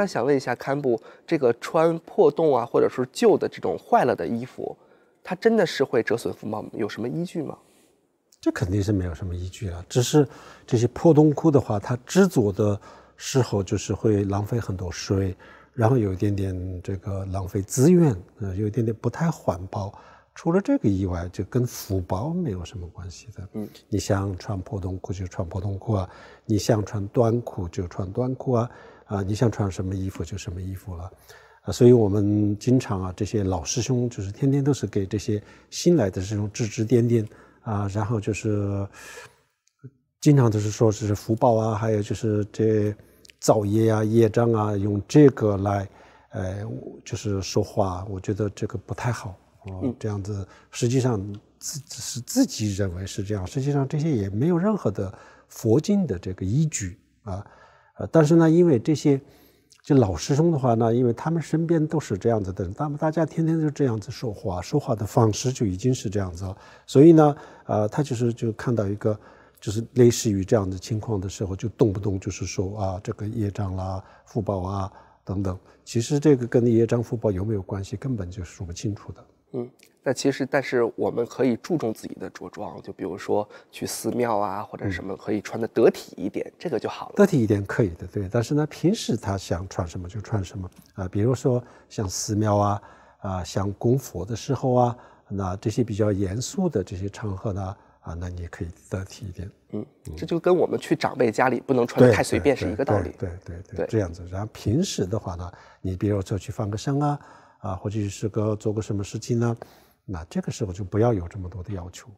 那想问一下，堪布，这个穿破洞啊，或者是旧的这种坏了的衣服，它真的是会折损服报有什么依据吗？这肯定是没有什么依据了。只是这些破洞裤的话，它织作的时候就是会浪费很多水，然后有一点点这个浪费资源，呃，有一点点不太环保。除了这个以外，就跟福报没有什么关系的。嗯，你想穿普通裤就穿普通裤啊，你想穿短裤就穿短裤啊，啊，你想穿什么衣服就什么衣服了。啊，所以我们经常啊，这些老师兄就是天天都是给这些新来的这种指指点点啊，然后就是经常都是说是福报啊，还有就是这造业啊、业障啊，用这个来呃，就是说话，我觉得这个不太好。哦，这样子，实际上自是自己认为是这样，实际上这些也没有任何的佛经的这个依据啊，呃，但是呢，因为这些就老师兄的话呢，因为他们身边都是这样子的人，他们大家天天就这样子说话，说话的方式就已经是这样子了，所以呢，呃，他就是就看到一个就是类似于这样的情况的时候，就动不动就是说啊，这个业障啦、福报啊等等，其实这个跟业障福报有没有关系，根本就说不清楚的。嗯，那其实，但是我们可以注重自己的着装，就比如说去寺庙啊，或者什么可以穿的得体一点，这个就好了。得体一点可以的，对。但是呢，平时他想穿什么就穿什么啊，比如说像寺庙啊，啊，像供佛的时候啊，那这些比较严肃的这些场合呢，啊，那你可以得体一点。嗯，这就跟我们去长辈家里不能穿太随便是一个道理。对对对，这样子。然后平时的话呢，你比如说去放个生啊。啊，或者是个做个什么事情呢？那这个时候就不要有这么多的要求。